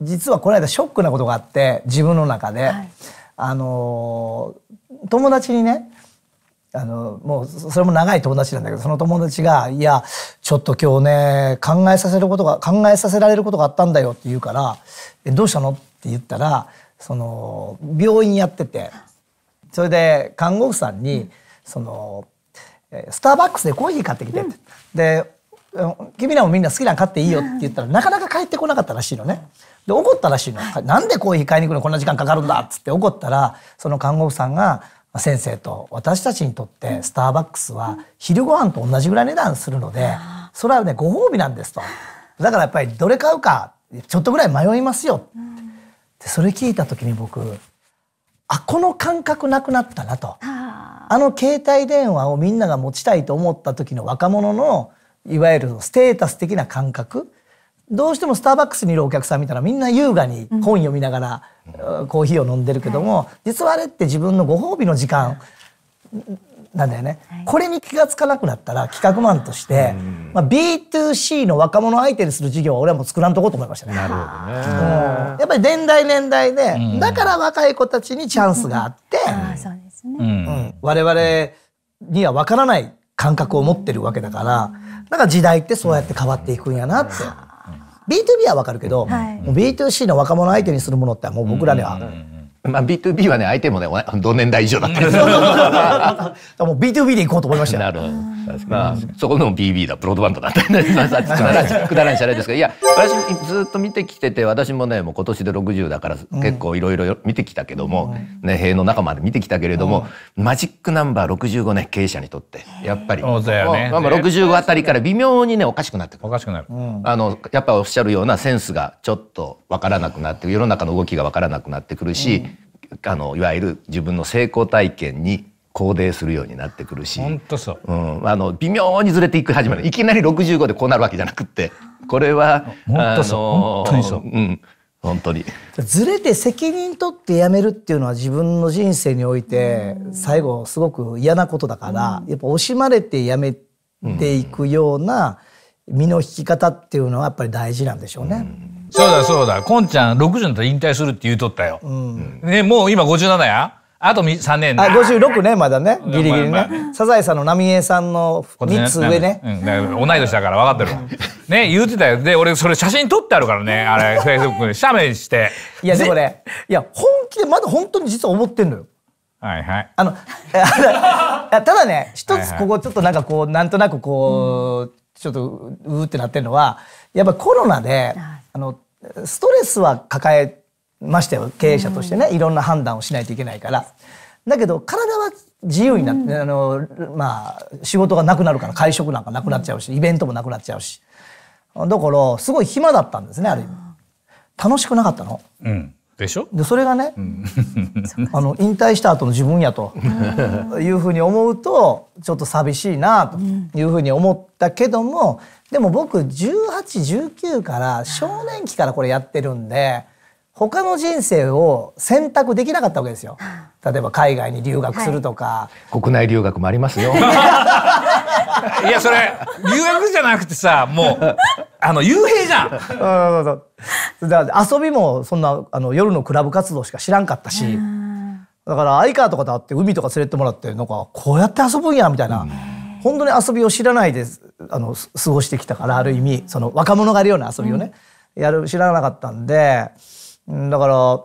実はこの間ショックなことがあって自分の中で、はい、あの友達にねあのもうそれも長い友達なんだけどその友達が「いやちょっと今日ね考えさせることが考えさせられることがあったんだよ」って言うから「えどうしたの?」って言ったらその病院やっててそれで看護婦さんに、うん、その「スターバックスでコーヒー買ってきて」って。うん、で君らもみんな好きなの買っていいよって言ったらなかなか帰ってこなかったらしいのね。で怒ったらしいの。なんでコーヒー買いに行くのこんな時間かかるんだっつって怒ったらその看護婦さんが先生と私たちにとってスターバックスは昼ご飯と同じぐらい値段するのでそれはねご褒美なんですと。だからやっぱりどれ買うかちょっとぐらい迷いますよ。でそれ聞いた時に僕あこの感覚なくなったなと。あの携帯電話をみんなが持ちたいと思った時の若者のいわゆるステータス的な感覚どうしてもスターバックスにいるお客さん見たらみんな優雅に本読みながら、コーヒーを飲んでるけども、はい、実はあれって自分のご褒美の時間なんだよね、はい、これに気が付かなくなったら企画マンとして、まあ、B2C の若者相手にする事業は俺はもう作らんとこうと思いましたね。なるほどね、うん、やっぱり年代年代で、うん、だから若い子たちにチャンスがあって、うん我々には分からない感覚を持ってるわけだから。なんか時代ってそうやって変わっていくんやなって。B2B はわかるけど、はい、B2C の若者相手にするものってもう僕らでは。まあ、B2B はね相手もね同年代以上だったりもう B2B で行こうと思いましたよ。なるほどまあ、そこの BB だブロードバンドだってね、くだらんしゃれですけどいや私ずっと見てきてて私もねもう今年で60だから結構いろいろ見てきたけども、うん、ね、塀の中まで見てきたけれども、うん、マジックナンバー65ね経営者にとってやっぱり、まあ、65あたりから微妙にねおかしくなってくるおかしくなる、あのやっぱおっしゃるようなセンスがちょっとわからなくなって世の中の動きがわからなくなってくるし、あのいわゆる自分の成功体験に高齢するようになってくるし、本当そう。うん、あの微妙にずれていく始まる。いきなり65でこうなるわけじゃなくって、これは本当そう、本当にそう。うん。本当にずれて責任取ってやめるっていうのは自分の人生において最後すごく嫌なことだから、やっぱ惜しまれてやめていくような身の引き方っていうのはやっぱり大事なんでしょうね。うん、そうだそうだこんちゃん60にったら引退するって言うとったよ、うん、ね、もう今57やあと3年あ56ねまだね ギリギリねサザエさんの浪江さんの3つ上ね、うん、同い年だから分かってる ね言うてたよで俺それ写真撮ってあるからねあれフェイスブックに写メしていやでもねいや本気でまだ本当に実は思ってんのよはいはい、あのただね一つここちょっとなんかこうなんとなくこう、うん、ちょっとうーってなってるのはやっぱコロナであのストレスは抱えましては経営者としてね、いろんな判断をしないといけないからだけど体は自由になって、あのまあ、仕事がなくなるから会食なんかなくなっちゃうし、イベントもなくなっちゃうしだからすごい暇だったんですねある意味。楽しくなかったの、うんでしょでそれがね、うん、あの引退した後の自分やというふうに思うとちょっと寂しいなというふうに思ったけどもでも僕1819から少年期からこれやってるんで他の人生を選択できなかったわけですよ。例えば海外に留学するとか、はい、国内留学もありますよ。いやそれ留学じゃなくてさもうあの幽閉じゃん。うんそうそうだ遊びもそんなあの夜のクラブ活動しか知らんかったし。だから相川とかと会って海とか連れてもらってなんかこうやって遊ぶんやみたいな、本当に遊びを知らないであの過ごしてきたからある意味その若者がいるような遊びをね、うん、やる知らなかったんで。だから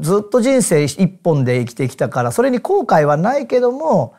ずっと人生一本で生きてきたからそれに後悔はないけども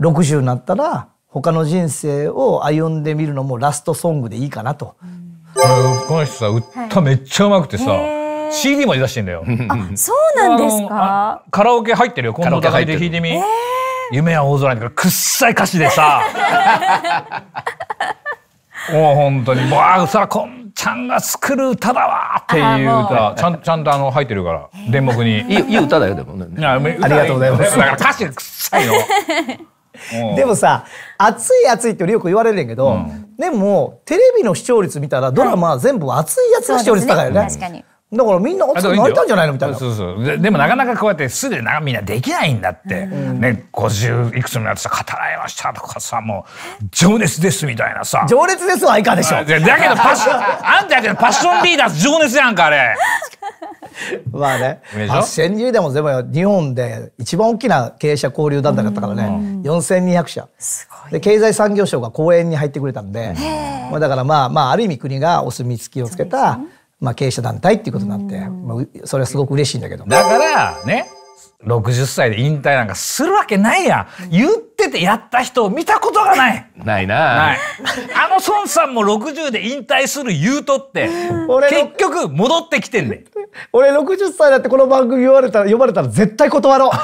60になったら他の人生を歩んでみるのもラストソングでいいかなと。この人さ歌めっちゃ上手くてさ、はい、CD まで出してんだよ。あそうなんですかカラオケ入ってるよこの歌互いで弾いてみ。夢は大空にくっさい歌詞でさ。もう本当に、もう、そらこんちゃんが作る歌だわっていう歌ちゃんちゃんとあの入ってるから電目にいいいい歌だよでもねありがとうございますだから歌詞くっさいよ でもさ熱い熱いってよく言われるんやけど、うん、でもテレビの視聴率見たらドラマは全部熱いやつの視聴率高いよね、はい、ね確かにだからみんな熱くなりたんじゃないのみたいなそうそうででもなかなかこうやってすでなみんなできないんだって、ね50いくつになってさ語られましたとかさもう情熱ですみたいなさ情熱ですはいかでしょだけどパッション あんたやってるパッションリーダー情熱やんかあれまあね8 0人でもでも日本で一番大きな経営者交流団体だったからね、うん、4,200社で経済産業省が講演に入ってくれたんで、まあ、だからまあまあある意味国がお墨付きをつけた、まあ、経営者団体っていうことになって、まあ、それはすごく嬉しいんだけど。だからね60歳で引退なんかするわけないやん言っててやった人を見たことがないないなあの孫さんも60で引退する言うとって結局戻ってきてんね俺60歳だってこの番組呼ばれたら、呼ばれたら絶対断ろう。もう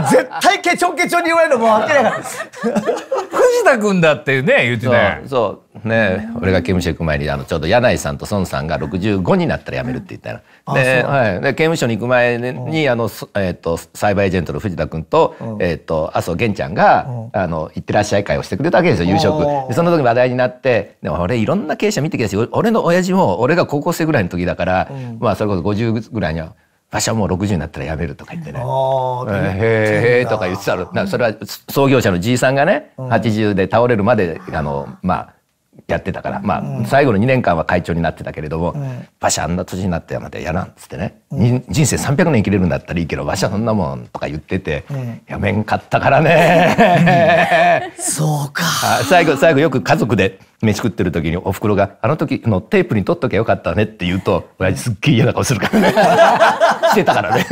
もう絶対ケチョンケチョンに言われるのもう分けないから。藤田君だってね、言ってたよ。そう。ね、俺が刑務所行く前に、あの、ちょうど柳井さんと孫さんが65になったら辞めるって言ったら、で,、はい、で刑務所に行く前に、あのえーと、イバーエージェントの藤田君と,、えーと、麻生源ちゃんが、あの「行ってらっしゃい」会をしてくれたわけですよ夕食でその時話題になってでも俺いろんな経営者見てきたし俺の親父も俺が高校生ぐらいの時だから、まあそれこそ50ぐらいには私はもう60になったらやめるとか言ってね「へえへえ」とか言ってたらそれは創業者のじいさんがね80で倒れるまであのまあやってたから、まあ、最後の2年間は会長になってたけれども、わしあんな年になってまたやなんっつってね、人生300年生きれるんだったらいいけどわしゃそんなもんとか言ってて、やめんかったからね、そうか 最後最後よく家族で飯食ってる時におふくろが「あの時のテープに取っときゃよかったね」って言うと親父すっげえ嫌な顔するからね してたからね。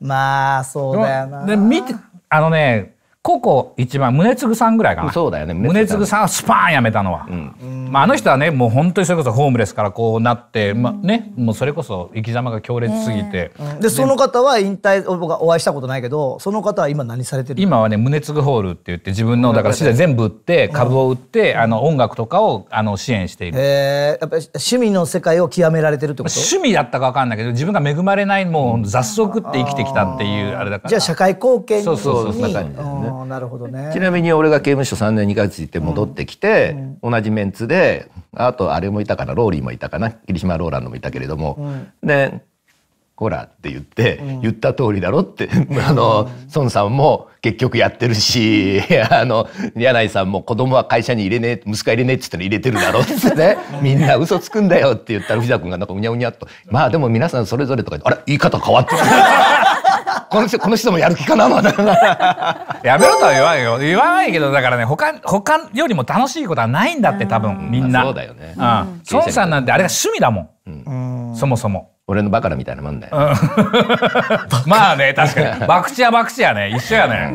まあそうだよな。見てあのねここ一番宗次さんぐらいかなそうだよね宗次さんはスパーンやめたのは、うん、まあ、あの人はねもう本当にそれこそホームレスからこうなって、うん、まあね、もうそれこそ生き様が強烈すぎて、うん、でその方は引退僕はお会いしたことないけどその方は今何されてる今はね宗次ホールって言って自分のだから資材全部売って株を売って、あの音楽とかをあの支援しているへえやっぱり趣味の世界を極められてるってこと、まあ、趣味だったか分かんないけど自分が恵まれないもう雑草食って生きてきたっていうあれだからじゃあ社会貢献にそうそうそうそう、ねなるほどね。ちなみに俺が刑務所3年2ヶ月行って戻ってきて、うん、同じメンツで、あとあれもいたかな、ローリーもいたかな、霧島ローランドもいたけれども、うん、で、ほらって言って、うん、言った通りだろって、あの、孫さんも結局やってるし、あの、柳井さんも子供は会社に入れねえ、息子入れねえって言ったら入れてるだろってね、みんな嘘つくんだよって言ったら藤田君がなんかうにゃうにゃっと、まあでも皆さんそれぞれとか、あれ言い方変わってる。この人、この人もやる気かな、まだ。やめろとは言わないよ。言わないけど、だからね、他、他よりも楽しいことはないんだって、多分、みんな。そうだよね。うん。孫さんなんてあれが趣味だもん。そもそも。俺のバカラみたいなもんだよ。まあね、確かに。博 打は博打やね。一緒やね。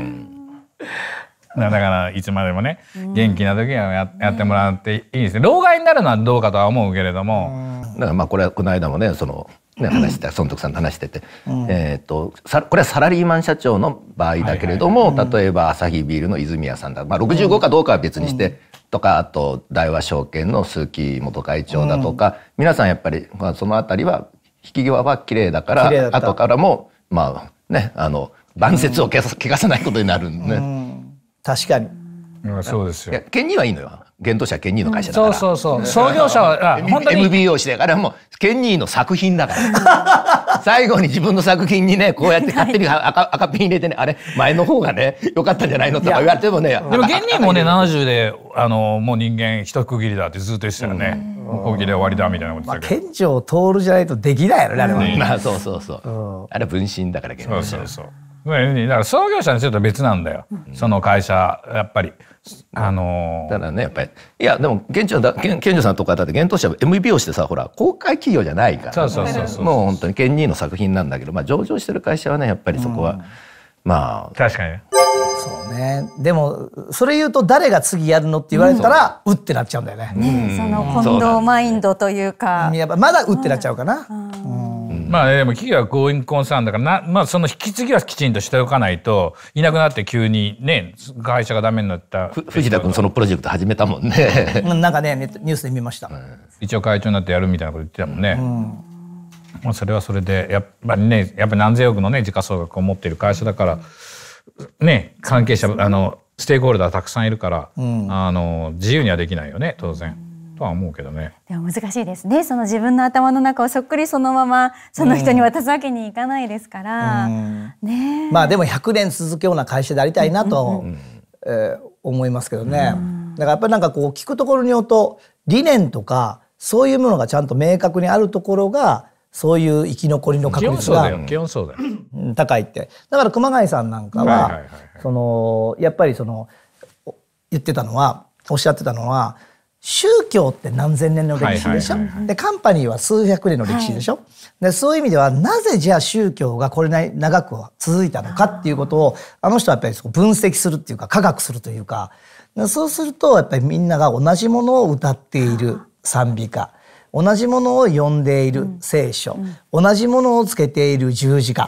だからいつまでもね元気な時はややってもらっていいですね老害になるのはどうかとは思うけれどもだからまあこれはこの間もねそのね、話して孫徳さんと話してて、うん、えーと、さこれはサラリーマン社長の場合だけれども、例えばアサヒビールの泉谷さんだ、まあ、65かどうかは別にして、うん、とかあと大和証券の鈴木元会長だとか、うん、皆さんやっぱり、まあ、その辺りは引き際は綺麗だから後からもまあねあの万節をけさ、さないことになるんで、ね、確かに、そうですよ。県にはいいのよ現当社ケニーの会社だから。そうそうそう。創業者は、本当に。MBO してからもう、ケニーの作品だから。最後に自分の作品にね、こうやって勝手に赤赤ピン入れてね、あれ、前の方がね、良かったんじゃないのとか言われてもね。でもケニーもね、70で、あの、もう人間一区切りだってずっと言ってたね。もう攻撃で終わりだみたいなこと言ってたけど。じゃないとできないよね、あれは。まあ、そうそうそう。あれ分身だから、ケニー。そうそうそう。だから創業者にすると別なんだよ、うん、その会社やっぱり。あのー、だからねやっぱりいやでも現地の現現さんとかだって現当社は MB をしてさほら公開企業じゃないから、もう本当に現任の作品なんだけど、まあ、上場してる会社はねやっぱりそこは、うん、まあ確かにそうねでもそれ言うと誰が次やるのって言われたら、うん、うってなっちゃうんだよね。ねその近藤マインドというか、うん、やっぱまだうってなっちゃうかな。うんまあでも企業はゴーインコンサーンだからな、まあ、その引き継ぎはきちんとしておかないといなくなって急にね会社がダメになった藤田君そのプロジェクト始めたもんね なんかねニュースで見ました、一応会長になってやるみたいなこと言ってたもんね、うん、それはそれでやっぱりねやっぱ何千億のね時価総額を持っている会社だからね関係者あのステークホルダーたくさんいるから、うん、あの自由にはできないよね当然。とは思うけどね。でも難しいですね。その自分の頭の中をそっくりそのままその人に渡すわけにいかないですから、うん、ね。まあでも100年続くような会社でありたいなと、うんうん、えー、思いますけどね。だからやっぱりなんかこう聞くところによると理念とかそういうものがちゃんと明確にあるところがそういう生き残りの確率が高いって。だから熊谷さんなんかは、そのやっぱりその言ってたのはおっしゃってたのは。宗教って何千年の歴史でしょ、でカンパニーは数百年の歴史でしょ、はい、でそういう意味ではなぜじゃあ宗教がこれなり長く続いたのかっていうことをあの人はやっぱり分析するっていうか科学するというかそうするとやっぱりみんなが同じものを歌っている賛美歌同じものを呼んでいる聖書、うん、同じものをつけている十字架っ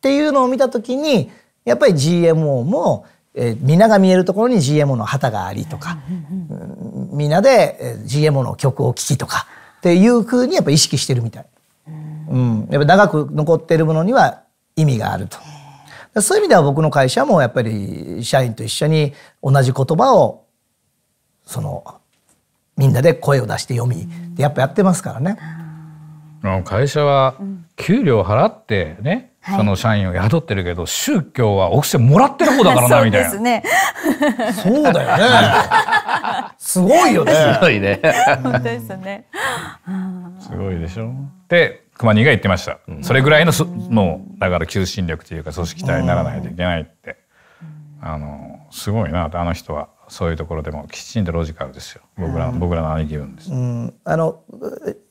ていうのを見た時にやっぱり GMO もえー、皆が見えるところに GMO の旗がありとか、うん、みんなで GMO の曲を聴きとかっていうふうにやっぱ意識してるみたい。うん、やっぱ長く残ってるものには意味があると。そういう意味では僕の会社もやっぱり社員と一緒に同じ言葉をそのみんなで声を出して読みってやっぱやってますからね。会社は給料払ってね、うん、その社員を雇ってるけど、はい、宗教はお布施もらってる方だからな みたいなそうです、ね、そうだよね すごいよねすごいね本当ですねすごいでしょで熊二が言ってました、うん、それぐらいのもうだから求心力というか組織体にならないといけないって、あのすごいなあの人はそういうところでもきちんとロジカルですよ僕ら,、僕らの兄貴分です、うん、あの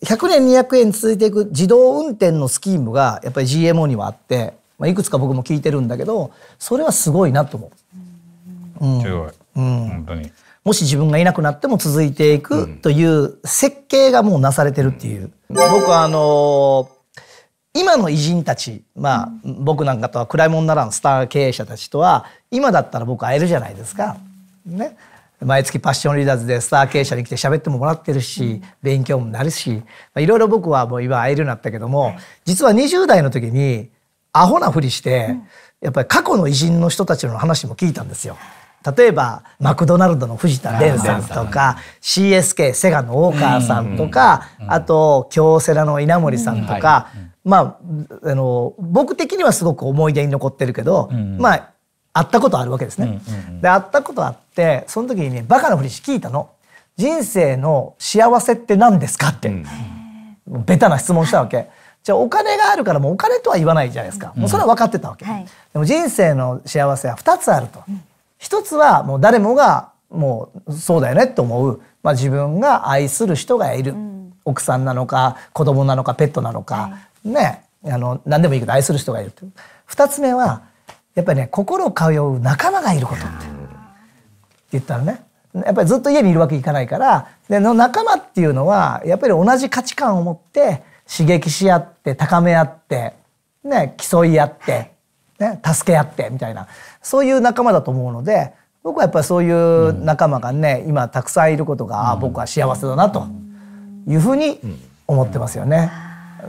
100年200円続いていく自動運転のスキームがやっぱり GMO にはあって、まあ、いくつか僕も聞いてるんだけどそれはすごいなと思う。うん、すごい、うん、本当にもし自分がいなくなっても続いていくという設計がもうなされてるっていう。うん、僕はあの今の偉人たち、まあ、僕なんかとは暗いもんならんスター経営者たちとは今だったら僕会えるじゃないですか。ね、毎月パッションリーダーズでスター経営者に来て喋ってももらってるし、勉強もなるし、いろいろ僕はもう今会えるようになったけども、実は20代の時にアホなふりして、やっぱり過去の偉人の人たちの話も聞いたんですよ。例えばマクドナルドの藤田蓮さんとか CSK セガの大川さんとかあと京セラの稲森さんとかまああの僕的にはすごく思い出に残ってるけどまあ会ったことあるわけですね。で会ったことあってその時にねバカなふりし聞いたの。人生の幸せって何ですかって、うん、ベタな質問したわけ。じゃあお金があるからもうお金とは言わないじゃないですか。もうそれは分かってたわけ。うんでも人生の幸せは2つあると。1つはもう誰もがもうそうだよねって思う、まあ、自分が愛する人がいる、うん、奥さんなのか子供なのかペットなのか、はい、ねあの何でもいいけど愛する人がいる2つ目はやっぱりね心通う仲間がいることって言ったらねやっぱりずっと家にいるわけいかないからでの仲間っていうのはやっぱり同じ価値観を持って刺激し合って高め合って、ね、競い合って、ね、助け合ってみたいなそういう仲間だと思うので僕はやっぱりそういう仲間がね、今たくさんいることが、僕は幸せだなというふうに思ってますよね。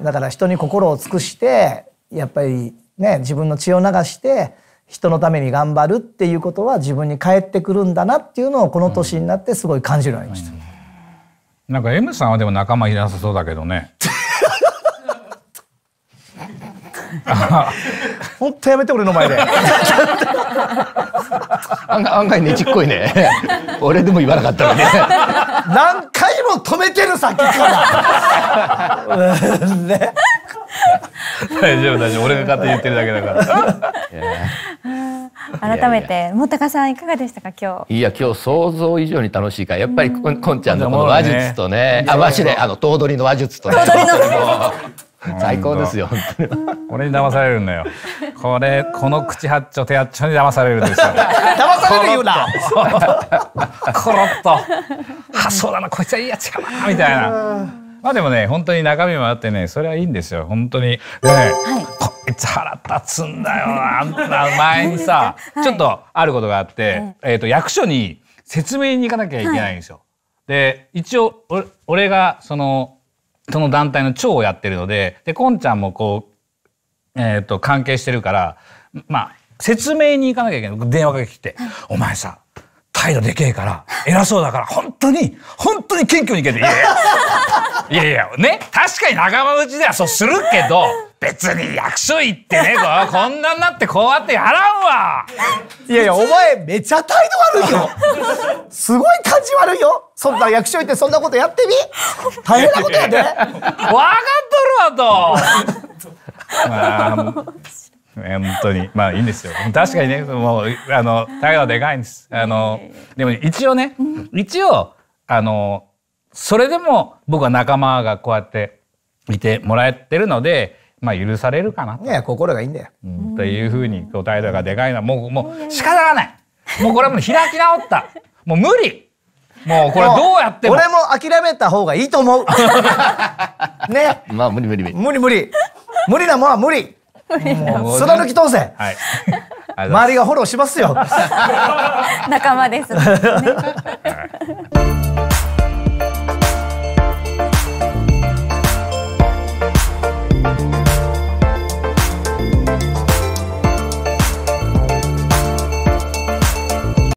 だから人に心を尽くしてやっぱりね、自分の血を流して人のために頑張るっていうことは自分に返ってくるんだなっていうのをこの年になってすごい感じるようになりました。うんうん、なんか M さんはでも仲間いなさそうだけどね。本 当やめて俺の前で 案外ねちっこいね俺でも言わなかったのね何回も止めてるさっきから、ね 大丈夫大丈夫俺が勝手に言ってるだけだから 改めてもたかさんいかがでしたか今日いや今日想像以上に楽しいからやっぱりこんこんちゃんのこの話術とねあマジであの頭取の話術とね 最高ですよ俺に騙されるんだよこれこの口八丁手八丁に騙されるんですよ騙されるよなコロッとあそうだなこいつはいいやつやなみたいなまあでもね本当に中身もあってねそれはいいんですよ本当に。ね、はい、こいつ腹立つんだよあんた前にさ、はい、ちょっとあることがあって、えー、と役所に説明に行かなきゃいけないんですよ。はい、で一応俺がそのその団体の長をやってるのででこんちゃんもこう、えー、と関係してるからまあ説明に行かなきゃいけない電話かけてきて「お前さ態度でけえから、偉そうだから、本当に、本当に謙虚にいけて、いやいや、いやいや、ね、確かに仲間内ではそうするけど、別に役所行ってね、え ぞ、こんなんなってこうやってやらんわ。いやいや、お前めちゃ態度悪いよ。すごい感じ悪いよ。そんな役所行ってそんなことやってみ。大変なことやで。わかっとるわと。まあ本当にまあいいんですよ確かにねもうあの態度はでかいんですあのでも一応ね、一応あのそれでも僕は仲間がこうやっていてもらえてるのでまあ許されるかなといや心がいいんだよ、うん、というふうにこう態度がでかいのはもうもう仕方がないもうこれはもう開き直ったもう無理もうこれどうやっても俺も諦めた方がいいと思う ねまあ無理無理無理無理無理なもんは無理貫き通せ、はい、周りがフォローしますよ仲間です、ね